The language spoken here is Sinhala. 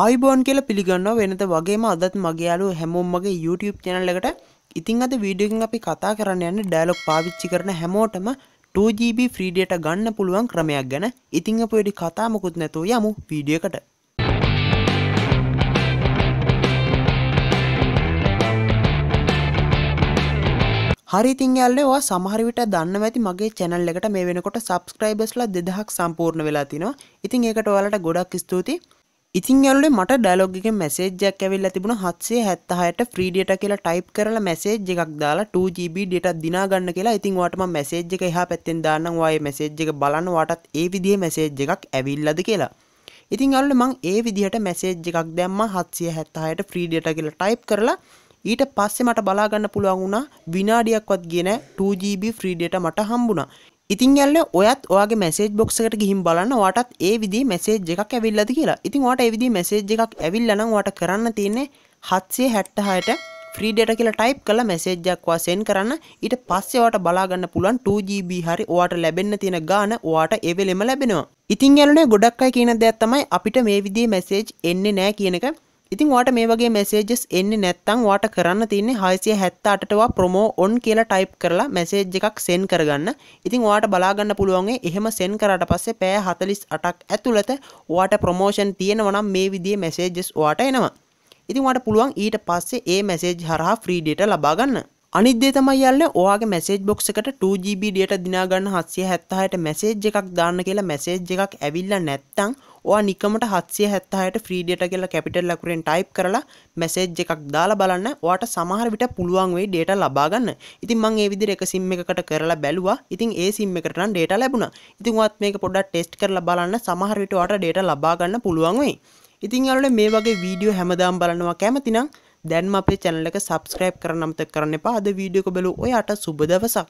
ආයිබෝන් කියලා පිළිගන්නවා වෙනත වගේම අදත් මගේයාලු හැමෝම්මගේ YouTube චැනල් එකට ඉතිං අද වීඩියෝකින් අපි කතා කරන්න යන්න ඩෑලොක් පාවිච්චි කරන හැමෝටම 2GB ෆ්‍රීඩියට ගන්න පුළුවන් ක්‍රමයක් ගැන ඉතිං අප වැඩි කතාමකුත් නැතුව යමු වීඩියකට හරිතින් ඇල්ලේ වා සමහරිවිට දන්න ඇති මගේ චැනල් එකට මේ වෙනකොට සබස්ක්‍රයිබස්ලා දෙදහක් සම්පූර්ණ වෙලා තිනවා ඉතිං ඒකට ඔයාලට ගොඩක් ස්තුතියි ඉතින් යාලුවේ මට ඩයලොග් එකේ මැසේජ් එකක් ඇවිල්ලා තිබුණා 776ට ෆ්‍රී ඩේටා කියලා ටයිප් කරලා මැසේජ් එකක් දාලා 2GB ඩේටා දිනා ගන්න කියලා. ඉතින් ඔයාට මම මැසේජ් එක එහා පැත්තෙන් දාන්නම්. ඔයා මේ මැසේජ් එක බලන්න ඔයාටත් ඒ විදිහේ මැසේජ් එකක් ඇවිල්ලාද කියලා. ඉතින් යාලුවේ මං ඒ විදිහට මැසේජ් එකක් දැම්මා 776ට ෆ්‍රී ඩේටා කියලා ටයිප් කරලා ඊට පස්සේ මට බලාගන්න පුළුවන් වුණා විනාඩියක්වත් ගියේ නැහැ 2GB ෆ්‍රී ඩේටා මට හම්බුණා. ඉතින් ඇල්ල ඔයත් ඔයාගේ මැසේජ් බොක්සකට ගිහිම් බලන්න වටත් ඒ විදි මැසේජ් එකක් ඇවිල්ලද කියලා ඉතින් වාට එවිදි මැසේජ් එකක් ඇවිල්ලන වාට කරන්න තියන්නේ හත්සේ හැට්ටහයට ්‍රීඩට කියලා ටයිප් කල මැසේජ්ජක් වසයෙන් කරන්න ඊට පස්සෙවට බලාගන්න පුළන් 2GB හරි වාට ලැබෙන්න්න තියෙන ගාන වාට එවෙලෙම ලැබෙනවා ඉතින් ඇලනේ ගොඩක් අයි කියන දෙයක් තමයි අපිට මේ විදිේ මැසේජ් එන්නේ නෑ කියනක ඉතින් වාට මේ වගේ මෙසේජස් එන්නේ නැත්තම් වාට කරන්න තින්නේ 678ටවා ප්‍රොමෝ ඔන් කියලා ටයිප් කරලා මෙසේජ් එකක් සෙන්ඩ් කරගන්න. ඉතින් වාට බලා ගන්න පුළුවන් එහෙම සෙන්ඩ් කරාට පස්සේ පැය 48ක් ඇතුළත වාට ප්‍රොමෝෂන් තියෙනවා නම් මේ විදිහේ මෙසේජස් වාට එනවා. ඉතින් වාට පුළුවන් ඊට පස්සේ ඒ මෙසේජ් හරහා ෆ්‍රී ඩේටා ලබා ගන්න. අනිදේ තමයි යල්ල ඔයාගේ මැසේජ් බොක්ස එකට 2GB ඩියට දිනාගන්න 776ට මැසේජ් එකක් දාන්න කියලා මැසේජ් එකක් ඇවිල්ලා නැත්තම් ඔයා නිකමට 776ට free data කියලා capital ලකුරෙන් type කරලා මැසේජ් එකක් දාලා බලන්න ඔයාට සමහර විට පුළුවන් වෙයි data ලබා ගන්න. ඉතින් මම ඒ විදිහට එක sim එකකට කරලා බැලුවා. ඉතින් ඒ sim එකට නම් data ලැබුණා. ඉතින් ඔයාත් මේක පොඩ්ඩක් test කරලා බලන්න සමහර විට ඔයාට data ලබා ගන්න පුළුවන් වෙයි. ඉතින් යාළුවනේ මේ වගේ වීඩියෝ හැමදාම බලනවා කැමතිනම් දැන් අපේ චැනල එක සබස්ක්‍රයිබ් කරනම්ත කරන්න එපා අද වීඩියක බැලු ඔයාට සුබ දවසක්